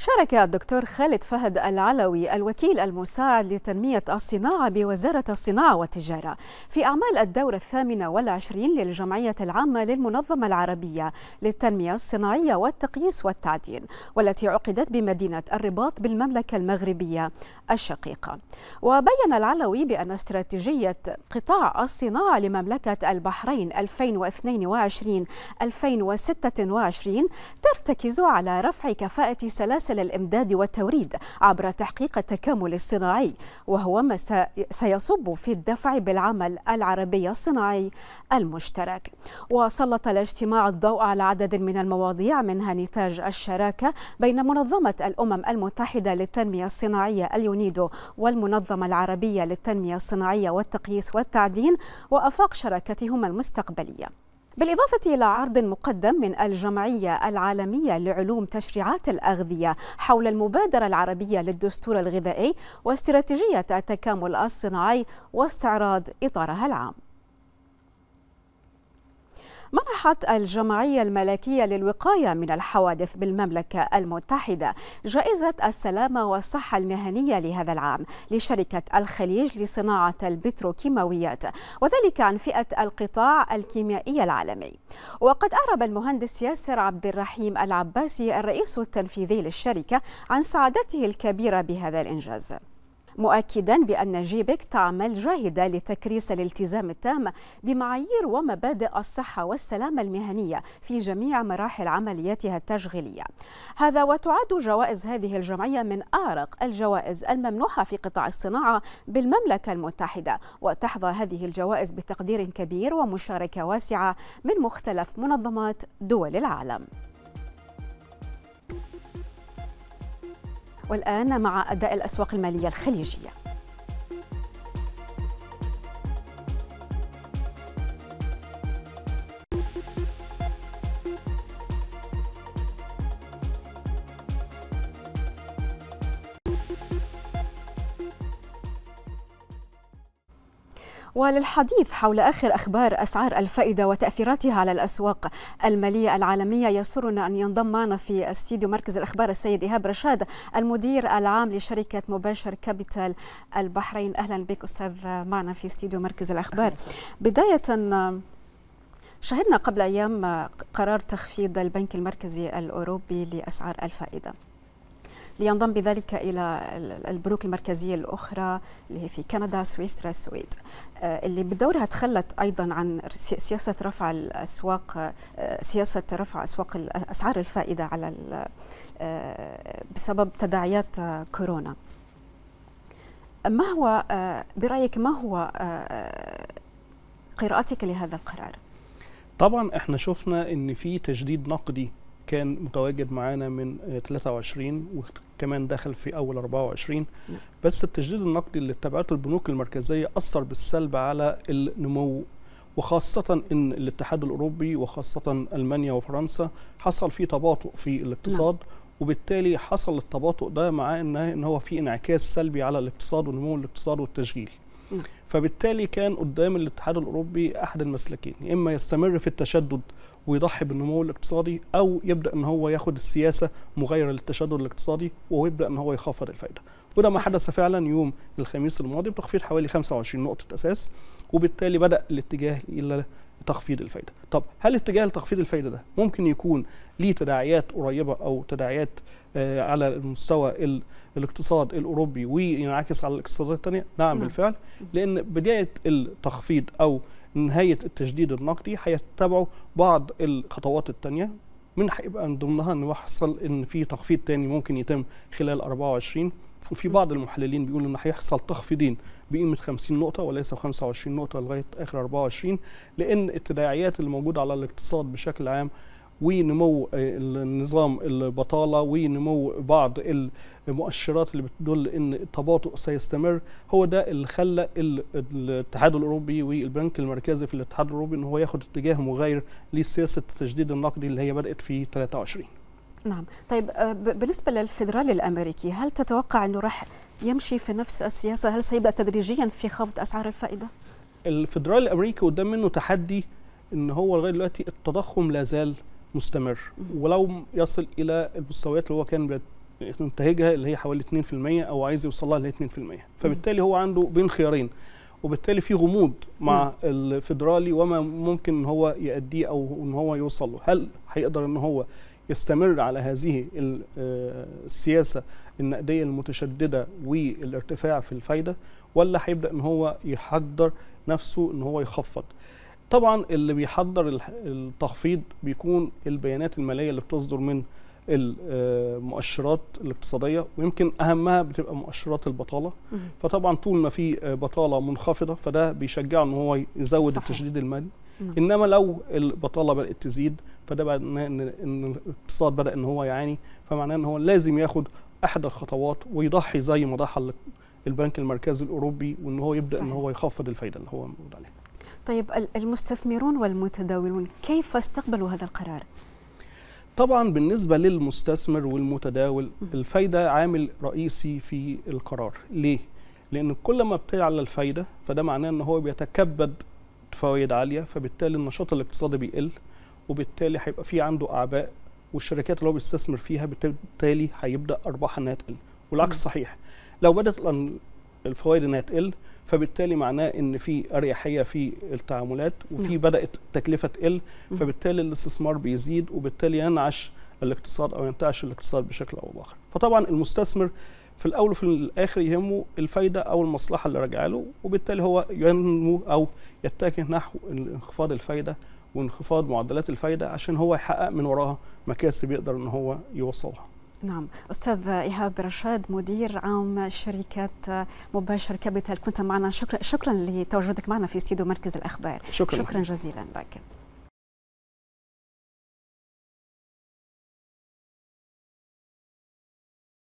شارك الدكتور خالد فهد العلوي الوكيل المساعد لتنمية الصناعة بوزارة الصناعة والتجارة في أعمال الدورة الثامنة والعشرين للجمعية العامة للمنظمة العربية للتنمية الصناعية والتقييس والتعدين والتي عقدت بمدينة الرباط بالمملكة المغربية الشقيقة وبين العلوي بأن استراتيجية قطاع الصناعة لمملكة البحرين 2022-2026 ترتكز على رفع كفاءة سلاسل سلاسل الإمداد والتوريد عبر تحقيق التكامل الصناعي وهو ما سيصب في الدفع بالعمل العربي الصناعي المشترك وسلط الاجتماع الضوء على عدد من المواضيع منها نتاج الشراكة بين منظمة الأمم المتحدة للتنمية الصناعية اليونيدو والمنظمة العربية للتنمية الصناعية والتقييس والتعدين وأفاق شراكتهما المستقبلية بالإضافة إلى عرض مقدم من الجمعية العالمية لعلوم تشريعات الأغذية حول المبادرة العربية للدستور الغذائي واستراتيجية التكامل الصناعي واستعراض إطارها العام منحت الجمعية الملكية للوقاية من الحوادث بالمملكة المتحدة جائزة السلامة والصحة المهنية لهذا العام لشركة الخليج لصناعة البتروكيماويات وذلك عن فئة القطاع الكيميائي العالمي وقد أعرب المهندس ياسر عبد الرحيم العباسي الرئيس التنفيذي للشركة عن سعادته الكبيرة بهذا الإنجاز مؤكدا بأن جيبك تعمل جاهدة لتكريس الالتزام التام بمعايير ومبادئ الصحة والسلامة المهنية في جميع مراحل عملياتها التشغيلية هذا وتعد جوائز هذه الجمعية من أعرق الجوائز الممنوحة في قطاع الصناعة بالمملكة المتحدة وتحظى هذه الجوائز بتقدير كبير ومشاركة واسعة من مختلف منظمات دول العالم والآن مع أداء الأسواق المالية الخليجية وللحديث حول آخر أخبار أسعار الفائدة وتأثيراتها على الأسواق المالية العالمية يسرنا أن ينضم معنا في استديو مركز الأخبار السيد إيهاب رشاد المدير العام لشركة مباشر كابيتال البحرين أهلا بك أستاذ معنا في استديو مركز الأخبار بداية شهدنا قبل أيام قرار تخفيض البنك المركزي الأوروبي لأسعار الفائدة لينضم بذلك إلى البنوك المركزية الأخرى اللي هي في كندا سويسرا السويد آه، اللي بدورها تخلت أيضا عن سياسة رفع الأسواق آه، سياسة رفع أسواق أسعار الفائدة على آه، بسبب تداعيات كورونا ما هو برأيك ما هو قراءتك لهذا القرار؟ طبعا احنا شفنا ان في تجديد نقدي كان متواجد معانا من 23 كمان دخل في اول 24 نعم. بس التجديد النقدي اللي اتبعته البنوك المركزيه اثر بالسلب على النمو وخاصة إن الاتحاد الأوروبي وخاصة ألمانيا وفرنسا حصل في تباطؤ في الاقتصاد نعم. وبالتالي حصل التباطؤ ده مع إن هو في انعكاس سلبي على الاقتصاد ونمو الاقتصاد والتشغيل. نعم. فبالتالي كان قدام الاتحاد الاوروبي احد المسلكين يا اما يستمر في التشدد ويضحي بالنمو الاقتصادي او يبدا ان هو ياخد السياسه مغايره للتشدد الاقتصادي ويبدا ان هو يخفض الفائده وده ما حدث فعلا يوم الخميس الماضي بتخفيض حوالي 25 نقطه اساس وبالتالي بدا الاتجاه الى تخفيض الفايده طب هل اتجاه لتخفيض الفايده ده ممكن يكون ليه تداعيات قريبه او تداعيات آه، على المستوى الاقتصاد الاوروبي وينعكس على الاقتصادات الثانيه نعم, نعم بالفعل لان بدايه التخفيض او نهايه التجديد النقدي هيتبعوا بعض الخطوات الثانيه من هيبقى من ضمنها ان يحصل ان في تخفيض ثاني ممكن يتم خلال 24 وفي بعض المحللين بيقولوا ان هيحصل تخفيضين بقيمه 50 نقطه وليس 25 نقطه لغايه اخر 24 لان التداعيات اللي موجوده على الاقتصاد بشكل عام ونمو آه، النظام البطالة ونمو بعض المؤشرات اللي بتدل ان التباطؤ سيستمر هو ده اللي خلى الاتحاد الاوروبي والبنك المركزي في الاتحاد الاوروبي ان هو ياخد اتجاه مغاير لسياسة التجديد النقدي اللي هي بدأت في 23 نعم طيب آه، بالنسبة للفيدرالي الأمريكي هل تتوقع أنه راح يمشي في نفس السياسة هل سيبدأ تدريجيا في خفض أسعار الفائدة؟ الفيدرالي الأمريكي قدام منه تحدي أن هو لغاية دلوقتي التضخم لا زال مستمر ولو يصل إلى المستويات اللي هو كان ينتهجها اللي هي حوالي 2% أو عايز يوصلها ل 2% فبالتالي هو عنده بين خيارين وبالتالي في غموض مع الفيدرالي وما ممكن ان هو يأديه او ان هو يوصل له هل هيقدر ان هو يستمر على هذه آه، السياسة النقدية المتشددة والارتفاع في الفايدة ولا هيبدأ إن هو يحضر نفسه إن هو يخفض طبعا اللي بيحضر التخفيض بيكون البيانات المالية اللي بتصدر من المؤشرات آه، الاقتصادية ويمكن أهمها بتبقى مؤشرات البطالة فطبعا طول ما في آه، بطالة منخفضة فده بيشجعه إن هو يزود صحيح. التشديد المالي إنما لو البطالة بدأت تزيد فده بقى ان الاقتصاد بدا ان هو يعاني فمعناه ان هو لازم ياخد احد الخطوات ويضحي زي ما ضحى البنك المركزي الاوروبي وان هو يبدا صحيح. ان هو يخفض الفايده اللي هو موجود عليها. طيب المستثمرون والمتداولون كيف استقبلوا هذا القرار؟ طبعا بالنسبه للمستثمر والمتداول الفايده عامل رئيسي في القرار، ليه؟ لان كل ما بتعلى الفايده فده معناه ان هو بيتكبد فوائد عاليه فبالتالي النشاط الاقتصادي بيقل وبالتالي هيبقى في عنده اعباء والشركات اللي هو بيستثمر فيها بالتالي هيبدا ارباحها انها تقل والعكس صحيح لو بدات الفوائد انها تقل فبالتالي معناه ان في اريحيه في التعاملات وفي نعم. بدات التكلفه تقل فبالتالي الاستثمار بيزيد وبالتالي ينعش الاقتصاد او ينتعش الاقتصاد بشكل او باخر فطبعا المستثمر في الاول وفي الاخر يهمه الفايده او المصلحه اللي راجعه له وبالتالي هو ينمو او يتجه نحو انخفاض الفايده وانخفاض معدلات الفايده عشان هو يحقق من وراها مكاسب يقدر ان هو يوصلها نعم استاذ ايهاب رشاد مدير عام شركه مباشر كابيتال كنت معنا شكرا شكرا لتواجدك معنا في استديو مركز الاخبار شكرا شكرا جزيلا لك